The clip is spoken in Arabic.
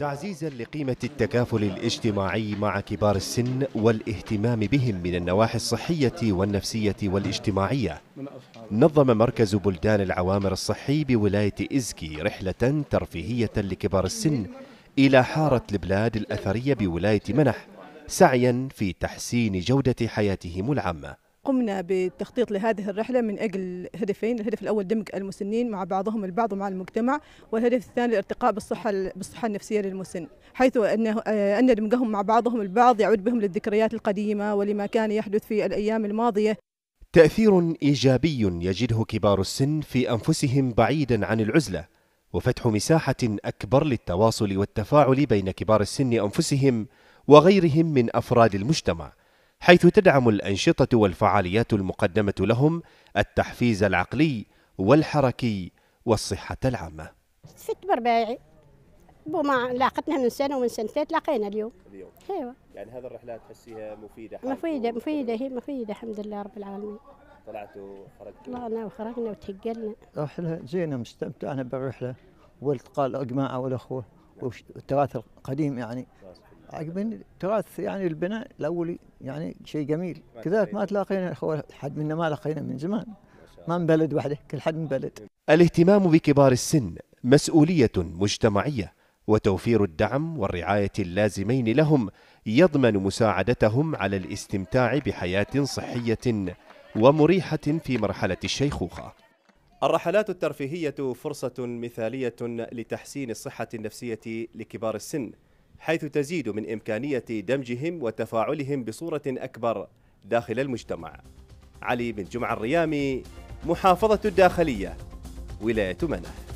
تعزيزا لقيمة التكافل الاجتماعي مع كبار السن والاهتمام بهم من النواحي الصحية والنفسية والاجتماعية نظم مركز بلدان العوامر الصحي بولاية إزكي رحلة ترفيهية لكبار السن إلى حارة البلاد الأثرية بولاية منح سعيا في تحسين جودة حياتهم العامة قمنا بالتخطيط لهذه الرحلة من أجل هدفين الهدف الأول دمج المسنين مع بعضهم البعض ومع المجتمع والهدف الثاني الارتقاء بالصحة, بالصحة النفسية للمسن حيث أنه أن دمجهم مع بعضهم البعض يعود بهم للذكريات القديمة ولما كان يحدث في الأيام الماضية تأثير إيجابي يجده كبار السن في أنفسهم بعيدا عن العزلة وفتح مساحة أكبر للتواصل والتفاعل بين كبار السن أنفسهم وغيرهم من أفراد المجتمع حيث تدعم الأنشطة والفعاليات المقدمة لهم التحفيز العقلي والحركي والصحة العامة ست برباعي بما لاقتنا من سنه ومن سنتين تلاقينا اليوم اليوم ايوه يعني هذه الرحلات تحسيها مفيده مفيده مفيده هي مفيده الحمد لله رب العالمين طلعتوا وخرجتوا طلعنا وخرجنا وتهقلنا رحله زينه مستمتعنا بالرحله والتقى الجماعه والاخوه نعم. والتراث القديم يعني نعم. عجبني تراث يعني البناء الاولي يعني شيء جميل كذلك ما تلاقينا حد منا ما لقينا من زمان ما من بلد وحده كل حد من بلد الاهتمام بكبار السن مسؤوليه مجتمعيه وتوفير الدعم والرعايه اللازمين لهم يضمن مساعدتهم على الاستمتاع بحياه صحيه ومريحه في مرحله الشيخوخه الرحلات الترفيهيه فرصه مثاليه لتحسين الصحه النفسيه لكبار السن حيث تزيد من إمكانية دمجهم وتفاعلهم بصورة أكبر داخل المجتمع علي بن جمع الريامي محافظة الداخلية ولاية منه